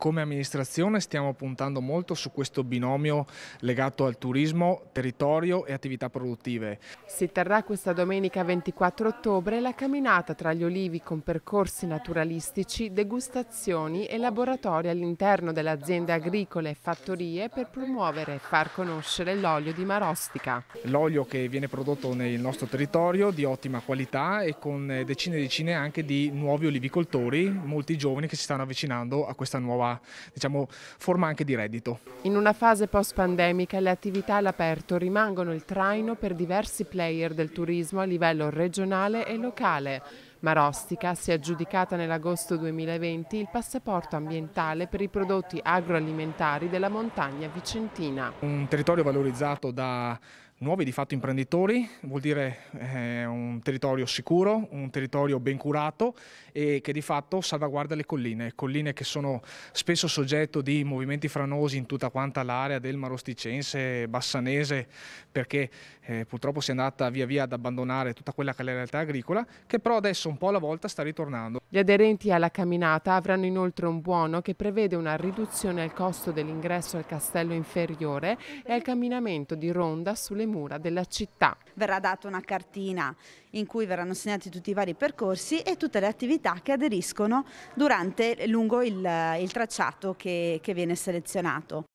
come amministrazione stiamo puntando molto su questo binomio legato al turismo, territorio e attività produttive. Si terrà questa domenica 24 ottobre la camminata tra gli olivi con percorsi naturalistici, degustazioni e laboratori all'interno delle aziende agricole e fattorie per promuovere e far conoscere l'olio di Marostica. L'olio che viene prodotto nel nostro territorio di ottima qualità e con decine e decine anche di nuovi olivicoltori, molti giovani che si stanno avvicinando a questa nuova diciamo, forma anche di reddito. In una fase post-pandemica le attività all'aperto rimangono il traino per diversi player del turismo a livello regionale e locale. Marostica si è aggiudicata nell'agosto 2020 il passaporto ambientale per i prodotti agroalimentari della montagna vicentina. Un territorio valorizzato da nuovi di fatto imprenditori, vuol dire eh, un territorio sicuro, un territorio ben curato e che di fatto salvaguarda le colline, colline che sono spesso soggetto di movimenti franosi in tutta quanta l'area del Marosticense, Bassanese, perché eh, purtroppo si è andata via via ad abbandonare tutta quella che è la realtà agricola, che però adesso un po' alla volta sta ritornando. Gli aderenti alla camminata avranno inoltre un buono che prevede una riduzione al costo dell'ingresso al castello inferiore e al camminamento di ronda sulle mura della città. Verrà data una cartina in cui verranno segnati tutti i vari percorsi e tutte le attività che aderiscono durante, lungo il, il tracciato che, che viene selezionato.